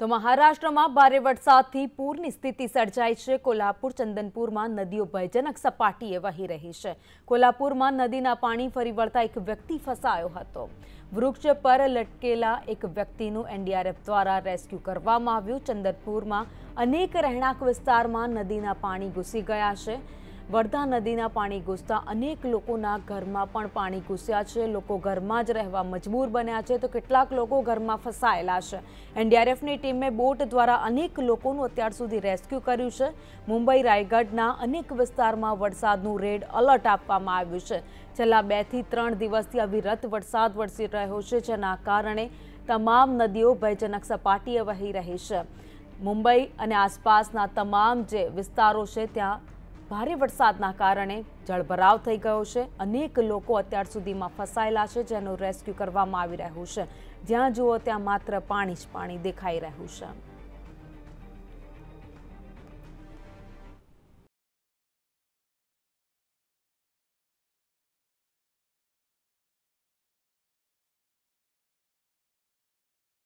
તો મહારાષ્ટ્રમાં ભારે વરસાદથી પૂરની સ્થિતિ સર્જાઈ છે કોલ્હાપુર ચંદનપુરમાં નદીઓ ભયજનક સપાટીએ વહી રહી છે કોલ્હાપુરમાં નદીના પાણી ફરી વળતા એક વ્યક્તિ ફસાયો હતો વૃક્ષ પર લટકેલા એક વ્યક્તિનું એનડીઆરએફ દ્વારા રેસ્ક્યુ કરવામાં આવ્યું ચંદનપુરમાં અનેક રહેણાંક વિસ્તારમાં નદીના પાણી ઘૂસી ગયા છે વરધા નદીના પાણી ઘૂસતા અનેક લોકોના ઘરમાં પણ પાણી ઘૂસ્યા છે લોકો ઘરમાં જ રહેવા મજબૂર બન્યા છે તો કેટલાક લોકો ઘરમાં ફસાયેલા છે એનડીઆરએફની ટીમે બોટ દ્વારા અનેક લોકોનું અત્યાર સુધી રેસ્ક્યુ કર્યું છે મુંબઈ રાયગઢના અનેક વિસ્તારમાં વરસાદનું રેડ અલર્ટ આપવામાં આવ્યું છે છેલ્લા બેથી ત્રણ દિવસથી અવિરત વરસાદ વરસી રહ્યો છે જેના કારણે તમામ નદીઓ ભયજનક સપાટીએ વહી રહી છે મુંબઈ અને આસપાસના તમામ જે વિસ્તારો છે ત્યાં ભારે વરસાદના કારણે જળભરાવ થઈ ગયો છે અનેક લોકો અત્યાર સુધીમાં ફસાયેલા છે જેનું રેસ્ક્યુ કરવામાં આવી રહ્યું છે જ્યાં જુઓ ત્યાં માત્ર પાણી જ પાણી દેખાઈ રહ્યું છે